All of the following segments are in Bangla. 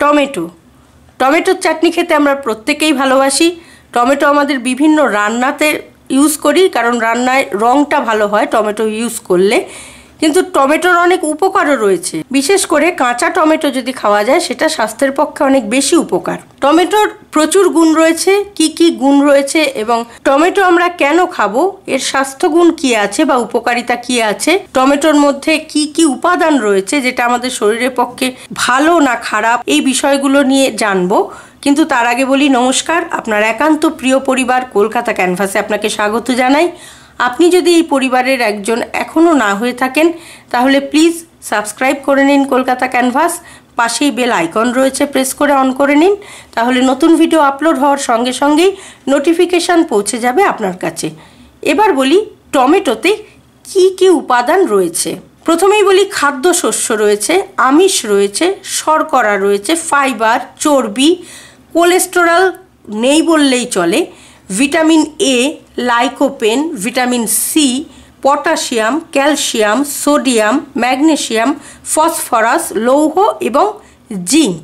টমেটো টমেটোর চাটনি খেতে আমরা প্রত্যেকেই ভালোবাসি টমেটো আমাদের বিভিন্ন রান্নাতে ইউজ করি কারণ রান্নায় রঙটা ভালো হয় টমেটো ইউজ করলে কিন্তু টমেটোর অনেক উপকারও রয়েছে বিশেষ করে কাঁচা টমেটো যদি খাওয়া যায় সেটা স্বাস্থ্যের পক্ষে অনেক বেশি উপকার টমেটোর প্রচুর গুণ রয়েছে কি কি গুণ রয়েছে এবং টমেটো আমরা কেন খাবো এর স্বাস্থ্যগুণ কি আছে বা উপকারিতা কি আছে টমেটোর মধ্যে কি কি উপাদান রয়েছে যেটা আমাদের শরীরের পক্ষে ভালো না খারাপ এই বিষয়গুলো নিয়ে জানবো কিন্তু তার আগে বলি নমস্কার আপনার একান্ত প্রিয় পরিবার কলকাতা ক্যানভাসে আপনাকে স্বাগত জানাই আপনি যদি এই পরিবারের একজন এখনও না হয়ে থাকেন তাহলে প্লিজ সাবস্ক্রাইব করে নিন কলকাতা ক্যানভাস পাশেই বেল আইকন রয়েছে প্রেস করে অন করে নিন তাহলে নতুন ভিডিও আপলোড হওয়ার সঙ্গে সঙ্গেই নোটিফিকেশান পৌঁছে যাবে আপনার কাছে এবার বলি টমেটোতে কি কি উপাদান রয়েছে প্রথমেই বলি খাদ্যশস্য রয়েছে আমিষ রয়েছে শর্করা রয়েছে ফাইবার চর্বি কোলেস্টেরল নেই বললেই চলে vitamin A lycopene vitamin C potassium calcium sodium magnesium phosphorus লৌহ এবং জিঙ্ক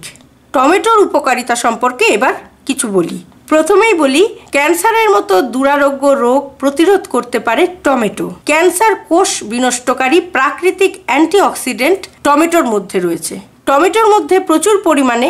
টমেটোর উপকারিতা সম্পর্কে এবার কিছু বলি প্রথমেই বলি ক্যান্সারের মতো দুরারোগ্য রোগ প্রতিরোধ করতে পারে টমেটো ক্যান্সার কোষ বিনষ্টকারী প্রাকৃতিক অ্যান্টিঅক্সিডেন্ট টমেটোর মধ্যে রয়েছে টমেটোর মধ্যে প্রচুর পরিমাণে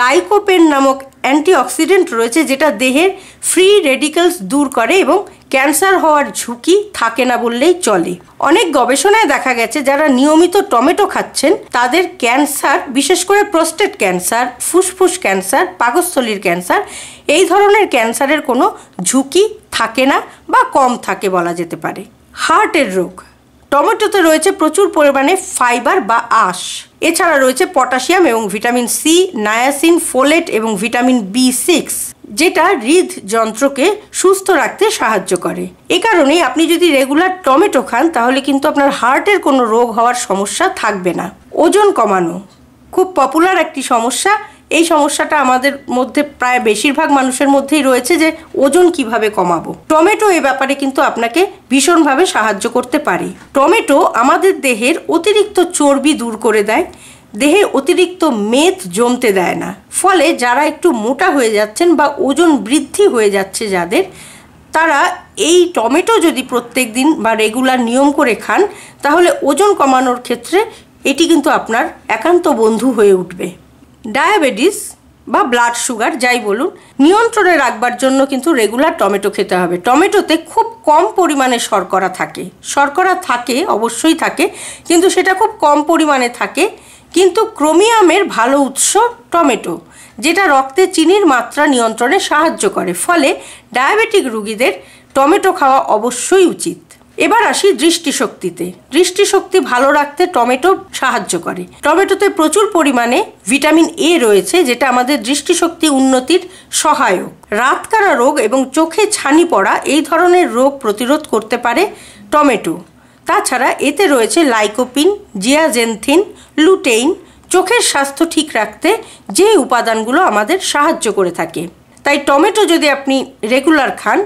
লাইকোপেন নামক অ্যান্টিঅক্সিডেন্ট রয়েছে যেটা দেহের ফ্রি রেডিকেলস দূর করে এবং ক্যান্সার হওয়ার ঝুঁকি থাকে না বললেই চলে অনেক গবেষণায় দেখা গেছে যারা নিয়মিত টমেটো খাচ্ছেন তাদের ক্যান্সার বিশেষ করে প্রোস্টেট ক্যান্সার ফুসফুস ক্যান্সার পাকস্থলীর ক্যান্সার এই ধরনের ক্যান্সারের কোনো ঝুঁকি থাকে না বা কম থাকে বলা যেতে পারে হার্টের রোগ টমেটোতে রয়েছে প্রচুর পরিমাণে ফাইবার বা আঁশ এছাড়া রয়েছে পটাশিয়াম এবং ভিটামিন সি নায়াসিন ফোলেট এবং ভিটামিন বি সিক্স যেটা হৃদযন্ত্রকে সুস্থ রাখতে সাহায্য করে এ কারণে আপনি যদি রেগুলার টমেটো খান তাহলে কিন্তু আপনার হার্টের কোনো রোগ হওয়ার সমস্যা থাকবে না ওজন কমানো খুব পপুলার একটি সমস্যা এই সমস্যাটা আমাদের মধ্যে প্রায় বেশিরভাগ মানুষের মধ্যেই রয়েছে যে ওজন কিভাবে কমাবো টমেটো এ ব্যাপারে কিন্তু আপনাকে ভীষণভাবে সাহায্য করতে পারে টমেটো আমাদের দেহের অতিরিক্ত চর্বি দূর করে দেয় দেহে অতিরিক্ত মেদ জমতে দেয় না ফলে যারা একটু মোটা হয়ে যাচ্ছেন বা ওজন বৃদ্ধি হয়ে যাচ্ছে যাদের তারা এই টমেটো যদি প্রত্যেক দিন বা রেগুলার নিয়ম করে খান তাহলে ওজন কমানোর ক্ষেত্রে এটি কিন্তু আপনার একান্ত বন্ধু হয়ে উঠবে ডায়াবেটিস বা ব্লাড সুগার যাই বলুন নিয়ন্ত্রণে রাখবার জন্য কিন্তু রেগুলার টমেটো খেতে হবে টমেটোতে খুব কম পরিমাণে শর্করা থাকে শর্করা থাকে অবশ্যই থাকে কিন্তু সেটা খুব কম পরিমাণে থাকে কিন্তু ক্রোমিয়ামের ভালো উৎস টমেটো যেটা রক্তে চিনির মাত্রা নিয়ন্ত্রণে সাহায্য করে ফলে ডায়াবেটিক রুগীদের টমেটো খাওয়া অবশ্যই উচিত এবার আসি দৃষ্টিশক্তিতে দৃষ্টিশক্তি ভালো রাখতে টমেটো সাহায্য করে টমেটোতে প্রচুর পরিমাণে ভিটামিন এ রয়েছে যেটা আমাদের দৃষ্টিশক্তি উন্নতির সহায়ক রাতকারা রোগ এবং চোখে ছানি পড়া এই ধরনের রোগ প্রতিরোধ করতে পারে টমেটো তাছাড়া এতে রয়েছে লাইকোপিন জিয়াজেনথিন লুটেইন চোখের স্বাস্থ্য ঠিক রাখতে যে উপাদানগুলো আমাদের সাহায্য করে থাকে তাই টমেটো যদি আপনি রেগুলার খান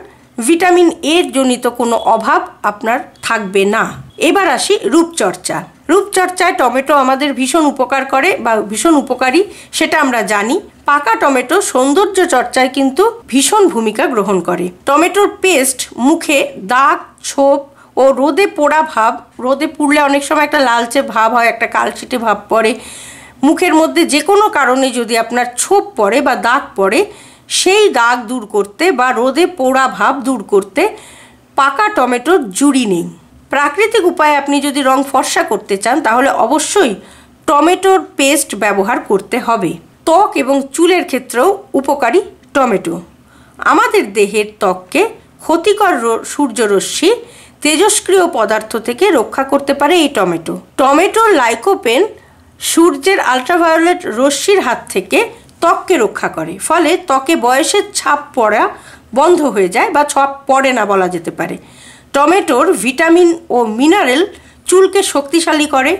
ভিটামিন এর জনিত কোনো অভাব আপনার থাকবে না এবার আসি রূপচর্চা রূপচর্চায় টমেটো আমাদের ভীষণ উপকার করে বা ভীষণ উপকারী সেটা আমরা জানি পাকা টমেটো সৌন্দর্য চর্চায় কিন্তু ভীষণ ভূমিকা গ্রহণ করে টমেটোর পেস্ট মুখে দাগ ছোপ ও রোদে পোড়া ভাব রোদে পুড়লে অনেক সময় একটা লালচে ভাব হয় একটা কালচিটে ভাব পড়ে মুখের মধ্যে যে কোনো কারণে যদি আপনার ছোপ পড়ে বা দাগ পড়ে সেই দাগ দূর করতে বা রোদে পোড়া ভাব দূর করতে পাকা টমেটোর জুড়ি নেই প্রাকৃতিক উপায়ে আপনি যদি রং ফর্সা করতে চান তাহলে অবশ্যই টমেটোর পেস্ট ব্যবহার করতে হবে ত্বক এবং চুলের ক্ষেত্রেও উপকারী টমেটো আমাদের দেহের ত্বককে ক্ষতিকর সূর্যরশ্মি তেজস্ক্রিয় পদার্থ থেকে রক্ষা করতে পারে এই টমেটো টমেটোর লাইকোপেন সূর্যের আলট্রাভায়োলেট রশ্মির হাত থেকে ত্বককে রক্ষা করে ফলে ত্বকে বয়সের ছাপ পড়া বন্ধ হয়ে যায় বা ছাপ পড়ে না বলা যেতে পারে টমেটোর ভিটামিন ও মিনারেল চুলকে শক্তিশালী করে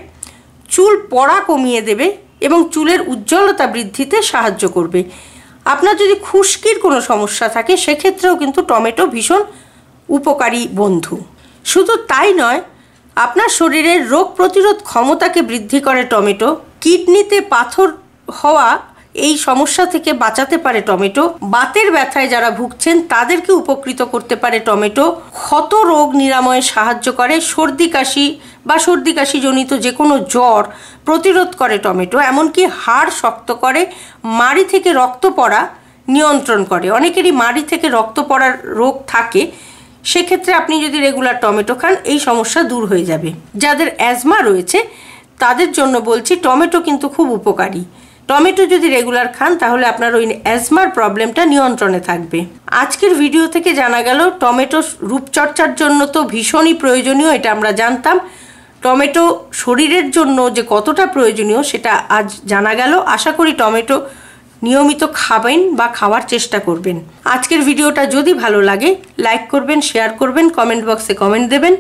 চুল পড়া কমিয়ে দেবে এবং চুলের উজ্জ্বলতা বৃদ্ধিতে সাহায্য করবে আপনার যদি খুশকির কোনো সমস্যা থাকে সেক্ষেত্রেও কিন্তু টমেটো ভীষণ উপকারী বন্ধু শুধু তাই নয় আপনার শরীরের রোগ প্রতিরোধ ক্ষমতাকে বৃদ্ধি করে টমেটো কিডনিতে পাথর হওয়া এই সমস্যা থেকে বাঁচাতে পারে টমেটো বাতের ব্যথায় যারা ভুগছেন তাদেরকে উপকৃত করতে পারে টমেটো ক্ষত রোগ নিরাময়ে সাহায্য করে সর্দি কাশি বা সর্দি কাশিজনিত যে কোনো জ্বর প্রতিরোধ করে টমেটো এমনকি হাড় শক্ত করে মাড়ি থেকে রক্ত পড়া নিয়ন্ত্রণ করে অনেকেরই মাড়ি থেকে রক্ত পড়ার রোগ থাকে সেক্ষেত্রে আপনি যদি রেগুলার টমেটো খান এই সমস্যা দূর হয়ে যাবে যাদের অ্যাজমা রয়েছে তাদের জন্য বলছি টমেটো কিন্তু খুব উপকারী টমেটো যদি রেগুলার খান তাহলে আপনার ওই অ্যাজমার প্রবলেমটা নিয়ন্ত্রণে থাকবে আজকের ভিডিও থেকে জানা গেল টমেটো রূপচর্চার জন্য তো ভীষণই প্রয়োজনীয় এটা আমরা জানতাম টমেটো শরীরের জন্য যে কতটা প্রয়োজনীয় সেটা আজ জানা গেল আশা করি টমেটো নিয়মিত খাবেন বা খাওয়ার চেষ্টা করবেন আজকের ভিডিওটা যদি ভালো লাগে লাইক করবেন শেয়ার করবেন কমেন্ট বক্সে কমেন্ট দেবেন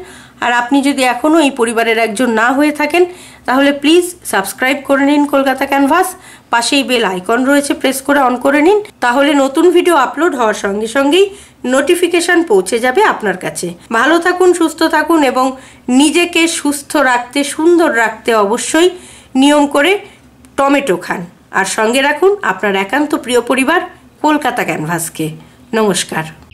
আর আপনি যদি এখনও এই পরিবারের একজন না হয়ে থাকেন তাহলে প্লিজ সাবস্ক্রাইব করে নিন কলকাতা ক্যানভাস পাশেই বেল আইকন রয়েছে প্রেস করে অন করে নিন তাহলে নতুন ভিডিও আপলোড হওয়ার সঙ্গে সঙ্গেই নোটিফিকেশান পৌঁছে যাবে আপনার কাছে ভালো থাকুন সুস্থ থাকুন এবং নিজেকে সুস্থ রাখতে সুন্দর রাখতে অবশ্যই নিয়ম করে টমেটো খান আর সঙ্গে রাখুন আপনার একান্ত প্রিয় পরিবার কলকাতা ক্যানভাসকে নমস্কার